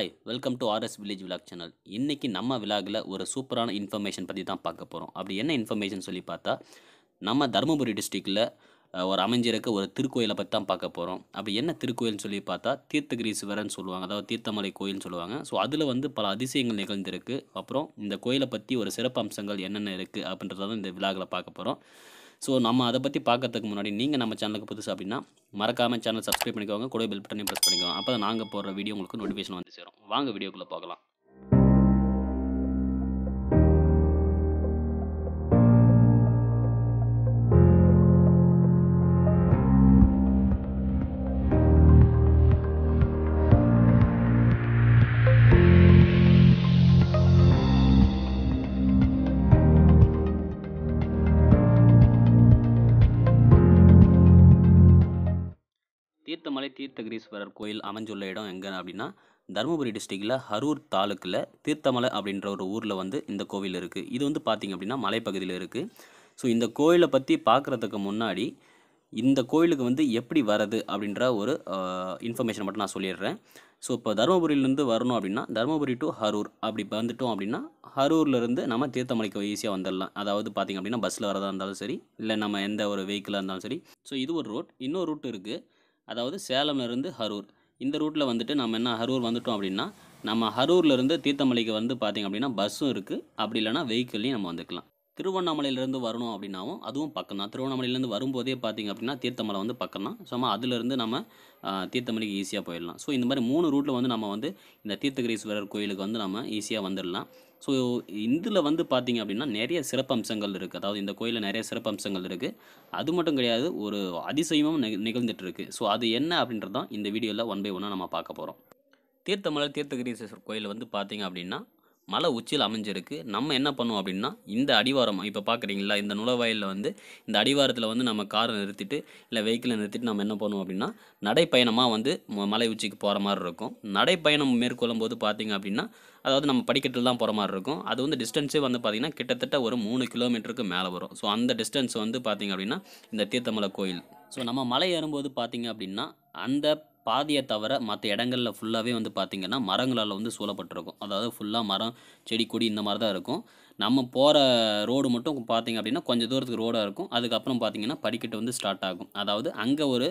hi welcome to RS village vlog channel இன்றைக்கி நம்ம விலாகில் ஒரு சூப்பரான இன்ஃபர்மேஷன் பற்றி தான் பார்க்க போகிறோம் அப்படி என்ன இன்ஃபர்மேஷன் சொல்லி பார்த்தா நம்ம தருமபுரி டிஸ்ட்ரிக்டில் ஒரு அமைஞ்சிருக்க ஒரு திருக்கோயிலை பற்றி தான் பார்க்க போகிறோம் அப்படி என்ன திருக்கோயில்னு சொல்லி பார்த்தா தீர்த்தகிரீஸ்வரன் சொல்லுவாங்க அதாவது தீர்த்தமலை கோயில்னு சொல்லுவாங்க ஸோ அதில் வந்து பல அதிசயங்கள் நிகழ்ந்திருக்கு அப்புறம் இந்த கோயிலை பற்றி ஒரு சிறப்பு அம்சங்கள் என்னென்ன இருக்குது அப்படின்றத இந்த விழாவில் பார்க்க போகிறோம் ஸோ நம்ம அதை பற்றி பார்க்கறதுக்கு முன்னாடி நீங்கள் நம்ம சேனலுக்கு புதுசு அப்படின்னா மறக்காமல் சேனல் சப்ஸ்கிரைப் பண்ணிக்கோங்க கூட பெல் பட்டனையும் ப்ரெஸ் பண்ணிக்கோங்க அப்போ தான் நாங்கள் போடுற வீடியோ உங்களுக்கு நோட்டிஃபிகேஷன் வந்து சேரும் வாங்க வீடியோக்குள்ளே பார்க்கலாம் தீர்த்தமலை தீர்த்தகிரீஸ்வரர் கோயில் அமைஞ்சுள்ள இடம் எங்கே அப்படின்னா தருமபுரி டிஸ்ட்ரிக்டில் ஹரூர் தாலுக்கில் தீர்த்தமலை அப்படின்ற ஒரு ஊரில் வந்து இந்த கோவில் இருக்குது இது வந்து பார்த்திங்க அப்படின்னா மலைப்பகுதியில் இருக்குது ஸோ இந்த கோயிலை பற்றி பார்க்குறதுக்கு முன்னாடி இந்த கோயிலுக்கு வந்து எப்படி வரது அப்படின்ற ஒரு இன்ஃபர்மேஷன் மட்டும் நான் சொல்லிடுறேன் ஸோ இப்போ தருமபுரியிலேருந்து வரணும் அப்படின்னா தருமபுரி டு ஹரூர் அப்படி வந்துட்டோம் அப்படின்னா ஹரூர்லேருந்து நம்ம தீர்த்தமலைக்கு ஈஸியாக வந்துடலாம் அதாவது பார்த்திங்க அப்படின்னா பஸ்ஸில் வரதாக இருந்தாலும் சரி இல்லை நம்ம எந்த ஒரு வெஹிக்கிளாக இருந்தாலும் சரி ஸோ இது ஒரு ரூட் இன்னொரு ரூட் இருக்குது அதாவது சேலம்லேருந்து ஹரூர் இந்த ரூட்டில் வந்துட்டு நம்ம என்ன ஹரூர் வந்துட்டோம் அப்படின்னா நம்ம ஹரூர்லேருந்து தீர்த்தமலைக்கு வந்து பார்த்திங்க அப்படின்னா பஸ்ஸும் இருக்குது அப்படி இல்லைனா வெஹிக்கிள்லையும் நம்ம வந்துக்கலாம் திருவண்ணாமலையிலேருந்து வரணும் அப்படின்னாவும் அதுவும் பக்கம் தான் திருவண்ணாமலையிலேருந்து வரும்போதே பார்த்திங்க அப்படின்னா தீர்த்தமலை வந்து பக்கம் தான் ஸோ அதிலேருந்து நம்ம தீர்த்தமலைக்கு ஈஸியாக போயிடலாம் ஸோ இந்த மாதிரி மூணு ரூட்டில் வந்து நம்ம வந்து இந்த தீர்த்தகிரீஸ்வரர் கோயிலுக்கு வந்து நம்ம ஈஸியாக வந்துடலாம் ஸோ இதில் வந்து பார்த்திங்க அப்படின்னா நிறைய சிறப்பம்சங்கள் இருக்குது அதாவது இந்த கோயிலில் நிறைய சிறப்பம்சங்கள் இருக்குது அது மட்டும் கிடையாது ஒரு அதிசயமும் நிகழ்ந்துட்டுருக்கு ஸோ அது என்ன அப்படின்றதான் இந்த வீடியோவில் ஒன் பை ஒன்னாக நம்ம பார்க்க போகிறோம் தீர்த்தமலை தீர்த்தகிரீஸ்வரர் கோயில் வந்து பார்த்திங்க அப்படின்னா மலை உச்சியில் அமைஞ்சிருக்கு நம்ம என்ன பண்ணுவோம் அப்படின்னா இந்த அடிவாரம் இப்போ பார்க்குறீங்களா இந்த நுழைவாயிலில் வந்து இந்த அடிவாரத்தில் வந்து நம்ம காரை நிறுத்திட்டு இல்லை வெஹிக்கிளை நிறுத்திட்டு நம்ம என்ன பண்ணுவோம் அப்படின்னா நடைப்பயணமாக வந்து மலை உச்சிக்கு போகிற மாதிரி இருக்கும் நடைப்பயணம் மேற்கொள்ளும் போது பார்த்திங்க அப்படின்னா அதாவது நம்ம படிக்கட்டில் தான் போகிற மாதிரி இருக்கும் அது வந்து டிஸ்டன்ஸே வந்து பார்த்திங்கன்னா கிட்டத்தட்ட ஒரு மூணு கிலோமீட்டருக்கு மேலே வரும் ஸோ அந்த டிஸ்டன்ஸ் வந்து பார்த்திங்க அப்படின்னா இந்த தீர்த்தமலை கோயில் ஸோ நம்ம மலை ஏறும்போது பார்த்திங்க அப்படின்னா அந்த பாதியை தவிர மற்ற இடங்களில் ஃபுல்லாகவே வந்து பார்த்திங்கன்னா மரங்களால் வந்து சூழப்பட்டிருக்கும் அதாவது ஃபுல்லாக மரம் செடி கொடி இந்த மாதிரி தான் இருக்கும் நம்ம போகிற ரோடு மட்டும் பார்த்திங்க அப்படின்னா கொஞ்சம் தூரத்துக்கு ரோடாக இருக்கும் அதுக்கப்புறம் பார்த்திங்கன்னா படிக்கட்டு வந்து ஸ்டார்ட் ஆகும் அதாவது அங்கே ஒரு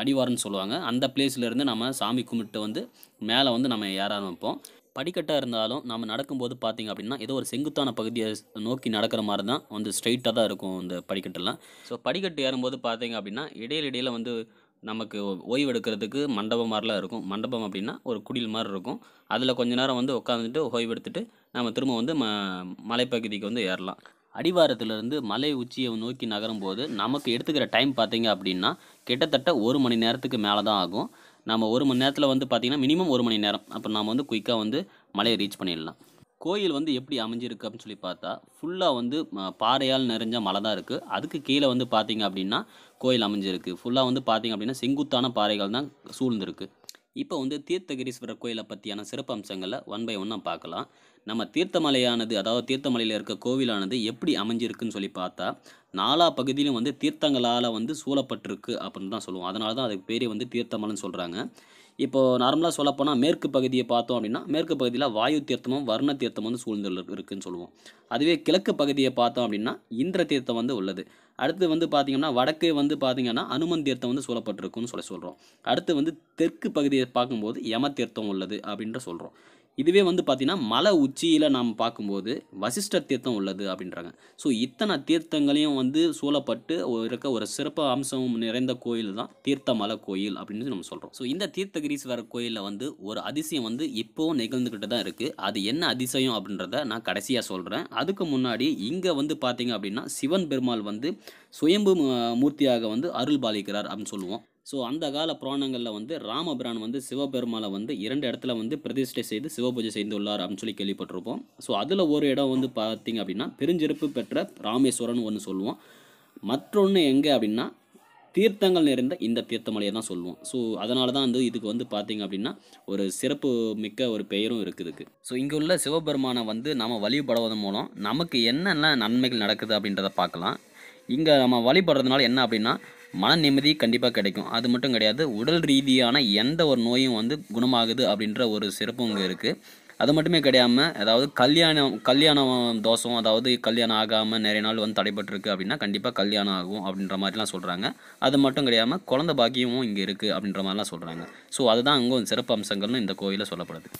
அடிவாரம்னு சொல்லுவாங்க அந்த பிளேஸ்லேருந்து நம்ம சாமி கும்பிட்டு வந்து மேலே வந்து நம்ம ஏற ஆரம்பிப்போம் படிக்கட்டாக இருந்தாலும் நம்ம நடக்கும்போது பார்த்திங்க அப்படின்னா ஏதோ ஒரு செங்குத்தான பகுதியை நோக்கி நடக்கிற மாதிரி தான் வந்து ஸ்ட்ரைட்டாக தான் இருக்கும் இந்த படிக்கட்டெல்லாம் ஸோ படிக்கட்டு ஏறும்போது பார்த்திங்க அப்படின்னா இடையில வந்து நமக்கு ஓய்வு எடுக்கிறதுக்கு மண்டபம் மாதிரிலாம் இருக்கும் மண்டபம் அப்படின்னா ஒரு குடில் மாதிரி இருக்கும் அதில் கொஞ்ச நேரம் வந்து உட்காந்துட்டு ஓய்வு எடுத்துட்டு நம்ம திரும்ப வந்து ம மலைப்பகுதிக்கு வந்து ஏறலாம் அடிவாரத்திலிருந்து மலை உச்சியை நோக்கி நகரும் போது நமக்கு எடுத்துக்கிற டைம் பார்த்திங்க அப்படின்னா கிட்டத்தட்ட ஒரு மணி நேரத்துக்கு மேலே தான் ஆகும் நம்ம ஒரு மணி நேரத்தில் வந்து பார்த்திங்கன்னா மினிமம் ஒரு மணி நேரம் அப்போ நாம் வந்து குயிக்காக வந்து மலையை ரீச் பண்ணிடலாம் கோயில் வந்து எப்படி அமைஞ்சிருக்கு அப்படின்னு சொல்லி பார்த்தா ஃபுல்லாக வந்து பாறையால் நிறைஞ்ச மலை தான் இருக்குது அதுக்கு கீழே வந்து பார்த்திங்க அப்படின்னா கோயில் அமைஞ்சிருக்கு ஃபுல்லாக வந்து பார்த்திங்க அப்படின்னா செங்குத்தான பாறைகள் தான் சூழ்ந்திருக்கு இப்போ வந்து தீர்த்தகிரீஸ்வரர் கோயிலை பற்றியான சிறப்பு அம்சங்களை ஒன் பை ஒன்னாக பார்க்கலாம் நம்ம தீர்த்தமலையானது அதாவது தீர்த்தமலையில் இருக்க கோவிலானது எப்படி அமைஞ்சிருக்குன்னு சொல்லி பார்த்தா நாலா பகுதியிலும் வந்து தீர்த்தங்களால் வந்து சூழப்பட்டிருக்கு அப்படின்னு தான் சொல்லுவோம் அதனால தான் அதுக்கு பேரே வந்து தீர்த்தமலைன்னு சொல்கிறாங்க இப்போது நார்மலாக சொல்லப்போனால் மேற்கு பகுதியை பார்த்தோம் அப்படின்னா மேற்கு பகுதியில் வாயு தீர்த்தமும் வர்ண தீர்த்தம் வந்து சூழ்ந்து இருக்குதுன்னு சொல்லுவோம் அதுவே கிழக்கு பகுதியை பார்த்தோம் அப்படின்னா இந்திர தீர்த்தம் வந்து உள்ளது அடுத்து வந்து பார்த்திங்கன்னா வடக்கு வந்து பார்த்திங்கன்னா அனுமன் தீர்த்தம் வந்து சூழப்பட்டிருக்குன்னு சொல்லி சொல்கிறோம் அடுத்து வந்து தெற்கு பகுதியை பார்க்கும்போது யம தீர்த்தம் உள்ளது அப்படின்ற சொல்கிறோம் இதுவே வந்து பார்த்திங்கன்னா மலை உச்சியில் நாம் பார்க்கும்போது வசிஷ்ட தீர்த்தம் உள்ளது அப்படின்றாங்க ஸோ இத்தனை தீர்த்தங்களையும் வந்து சூழப்பட்டு இருக்க ஒரு சிறப்பு அம்சம் நிறைந்த கோயில் தான் தீர்த்த மலை கோயில் அப்படின்னு நம்ம சொல்கிறோம் ஸோ இந்த தீர்த்தகிரீஸ்வரர் கோயிலில் வந்து ஒரு அதிசயம் வந்து இப்போவும் நிகழ்ந்துக்கிட்டு தான் இருக்குது அது என்ன அதிசயம் அப்படின்றத நான் கடைசியாக சொல்கிறேன் அதுக்கு முன்னாடி இங்கே வந்து பார்த்திங்க அப்படின்னா சிவன் பெருமாள் வந்து சுயம்பு மூர்த்தியாக வந்து அருள் பாலிக்கிறார் அப்படின்னு சொல்லுவோம் ஸோ அந்த கால புராணங்களில் வந்து ராமபிரான் வந்து சிவபெருமாளை வந்து இரண்டு இடத்துல வந்து பிரதிஷ்டை செய்து சிவபூஜை செய்துள்ளார் அப்படின்னு சொல்லி கேள்விப்பட்டிருப்போம் ஸோ அதில் ஒரு இடம் வந்து பார்த்திங்க அப்படின்னா பெருஞ்சிறப்பு பெற்ற ராமேஸ்வரன் ஒன்று சொல்லுவோம் மற்றொன்று எங்கே அப்படின்னா தீர்த்தங்கள் நிறைந்த இந்த தீர்த்தமலையை தான் சொல்லுவோம் ஸோ அதனால தான் வந்து இதுக்கு வந்து பார்த்திங்க அப்படின்னா ஒரு சிறப்பு மிக்க ஒரு பெயரும் இருக்குதுக்கு ஸோ இங்கே உள்ள சிவபெருமானை வந்து நம்ம வழிபடுவதன் மூலம் நமக்கு என்னென்ன நன்மைகள் நடக்குது அப்படின்றத பார்க்கலாம் இங்கே நம்ம வழிபடுறதுனால என்ன அப்படின்னா மன நிம்மதி கண்டிப்பாக கிடைக்கும் அது மட்டும் கிடையாது உடல் ரீதியான எந்த ஒரு நோயும் வந்து குணமாகுது அப்படின்ற ஒரு சிறப்பு இங்கே இருக்குது அது மட்டுமே கிடையாமல் அதாவது கல்யாணம் கல்யாணம் தோஷம் அதாவது கல்யாணம் ஆகாமல் நிறைய நாள் வந்து தடைபட்டிருக்கு அப்படின்னா கண்டிப்பாக கல்யாணம் ஆகும் அப்படின்ற மாதிரிலாம் சொல்கிறாங்க அது மட்டும் கிடையாமல் குழந்த பாக்கியமும் இங்கே இருக்குது அப்படின்ற மாதிரிலாம் சொல்கிறாங்க ஸோ அதுதான் அங்கே சிறப்பு அம்சங்கள்னு இந்த கோயிலில் சொல்லப்படுது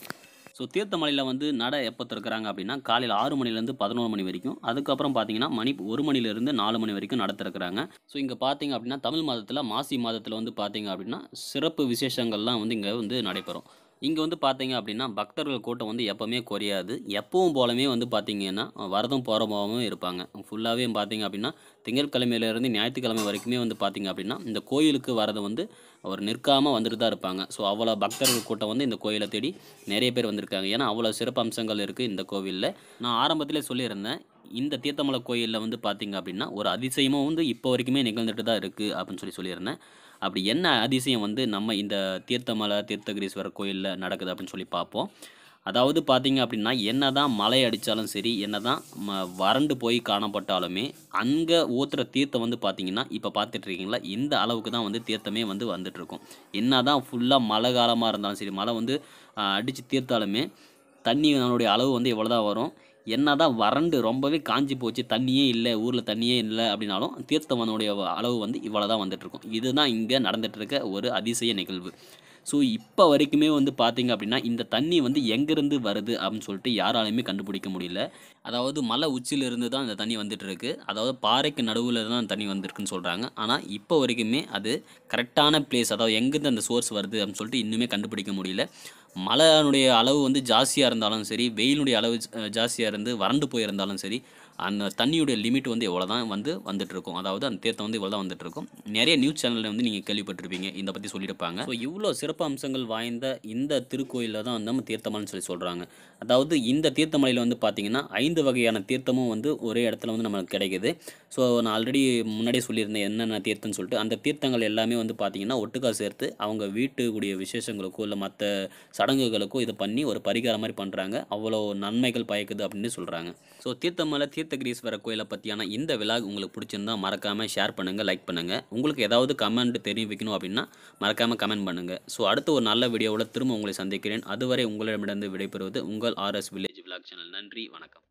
ஸோ தீர்த்தமலையில் வந்து நட எப்போ திறக்கிறாங்க அப்படின்னா காலையில் ஆறு மணிலேருந்து பதினோரு மணி வரைக்கும் அதுக்கப்புறம் பார்த்தீங்கன்னா மணி ஒரு மணிலேருந்து நாலு மணி வரைக்கும் நடத்திருக்கிறாங்க ஸோ இங்கே பார்த்தீங்க அப்படின்னா தமிழ் மாதத்தில் மாசி மாதத்தில் வந்து பார்த்தீங்க அப்படின்னா சிறப்பு விசேஷங்கள்லாம் வந்து இங்கே வந்து நடைபெறும் இங்கே வந்து பார்த்தீங்க அப்படின்னா பக்தர்கள் கூட்டம் வந்து எப்போவுமே குறையாது எப்பவும் போலமே வந்து பார்த்தீங்கன்னா வரதும் போகவும் இருப்பாங்க ஃபுல்லாகவே பார்த்தீங்க அப்படின்னா திங்கட்கிழமையிலேருந்து ஞாயிற்றுக்கிழமை வரைக்குமே வந்து பார்த்தீங்க அப்படின்னா இந்த கோயிலுக்கு வரது வந்து அவர் நிற்காமல் வந்துட்டு தான் இருப்பாங்க ஸோ அவ்வளோ பக்தர்கள் கூட்டம் வந்து இந்த கோயிலை தேடி நிறைய பேர் வந்திருக்காங்க ஏன்னா அவ்வளோ சிறப்பு அம்சங்கள் இருக்குது இந்த கோவிலில் நான் ஆரம்பத்திலே சொல்லியிருந்தேன் இந்த தீர்த்தமலை கோயிலில் வந்து பார்த்திங்க அப்படின்னா ஒரு அதிசயமும் வந்து இப்போ வரைக்குமே நிகழ்ந்துட்டு தான் இருக்குது அப்படின்னு சொல்லி சொல்லியிருந்தேன் அப்படி என்ன அதிசயம் வந்து நம்ம இந்த தீர்த்தமலை தீர்த்தகிரீஸ்வரர் கோயிலில் நடக்குது அப்படின்னு சொல்லி பார்ப்போம் அதாவது பார்த்திங்க அப்படின்னா என்ன தான் மலை அடித்தாலும் சரி என்ன தான் வறண்டு போய் காணப்பட்டாலுமே அங்கே ஊற்றுற தீர்த்தம் வந்து பார்த்திங்கன்னா இப்போ பார்த்துட்ருக்கீங்களா இந்த அளவுக்கு தான் வந்து தீர்த்தமே வந்து வந்துட்டுருக்கும் என்ன தான் ஃபுல்லாக மழை காலமாக இருந்தாலும் சரி மழை வந்து அடித்து தீர்த்தாலுமே தண்ணி நம்மளுடைய அளவு வந்து எவ்வளோ தான் வரும் என்ன தான் வறண்டு ரொம்பவே காஞ்சி போச்சு தண்ணியே இல்லை ஊரில் தண்ணியே இல்லை அப்படின்னாலும் தீர்த்தவனுடைய அளவு வந்து இவ்வளோ தான் வந்துட்டுருக்கும் இதுதான் இங்கே நடந்துகிட்ருக்க ஒரு அதிசய நிகழ்வு ஸோ இப்போ வரைக்குமே வந்து பார்த்திங்க அப்படின்னா இந்த தண்ணி வந்து எங்கேருந்து வருது அப்படின்னு சொல்லிட்டு யாராலையுமே கண்டுபிடிக்க முடியல அதாவது மலை உச்சியிலிருந்து தான் இந்த தண்ணி வந்துட்டுருக்கு அதாவது பாறைக்கு நடுவில் தான் தண்ணி வந்திருக்குன்னு சொல்கிறாங்க ஆனால் இப்போ வரைக்குமே அது கரெக்டான பிளேஸ் அதாவது எங்கேருந்து அந்த சோர்ஸ் வருது அப்படின்னு சொல்லிட்டு இன்னுமே கண்டுபிடிக்க முடியல மழைனுடைய அளவு வந்து ஜாஸ்தியாக இருந்தாலும் சரி வெயிலுடைய அளவு ஜாஸ்தியாக இருந்து வறண்டு போயிருந்தாலும் சரி அந்த தண்ணியுடைய லிமிட் வந்து எவ்வளோ தான் வந்து இருக்கும் அதாவது அந்த தீர்த்தம் வந்து இவ்வளோ தான் வந்துட்டுருக்கும் நிறைய நியூஸ் சேனலில் வந்து நீங்கள் கேள்விப்பட்டிருப்பீங்க இதை பற்றி சொல்லியிருப்பாங்க ஸோ இவ்வளோ சிறப்பு அம்சங்கள் வாய்ந்த இந்த திருக்கோயிலில் தான் நம்ம தீர்த்தமலைன்னு சொல்லி சொல்கிறாங்க அதாவது இந்த தீர்த்தமலையில் வந்து பார்த்திங்கன்னா ஐந்து வகையான தீர்த்தமும் வந்து ஒரே இடத்துல வந்து நமக்கு கிடைக்குது ஸோ நான் ஆல்ரெடி முன்னாடியே சொல்லியிருந்தேன் என்னென்ன தீர்த்தம்னு சொல்லிட்டு அந்த தீர்த்தங்கள் எல்லாமே வந்து பார்த்தீங்கன்னா ஒட்டுக்கா சேர்த்து அவங்க வீட்டுக்குடிய விசேஷங்களுக்கோ இல்லை மற்ற சடங்குகளுக்கோ இதை பண்ணி ஒரு பரிகாரம் மாதிரி பண்ணுறாங்க அவ்வளோ நன்மைகள் பயக்குது அப்படின்னு சொல்கிறாங்க ஸோ தீர்த்தமலை தீர்த்தகிரீஸ்வரர் கோயிலை பற்றியான இந்த விழா உங்களுக்கு பிடிச்சிருந்தால் மறக்காமல் ஷேர் பண்ணுங்கள் லைக் பண்ணுங்கள் உங்களுக்கு ஏதாவது கமெண்ட் தெரிவிக்கணும் அப்படின்னா மறக்காமல் கமெண்ட் பண்ணுங்கள் ஸோ அடுத்த ஒரு நல்ல வீடியோவில் திரும்ப உங்களை சந்திக்கிறேன் அதுவரை உங்களிடமிருந்து விடைபெறுவது உங்கள் ஆர்எஸ் வில்லேஜ் விளாக் சேனல் நன்றி வணக்கம்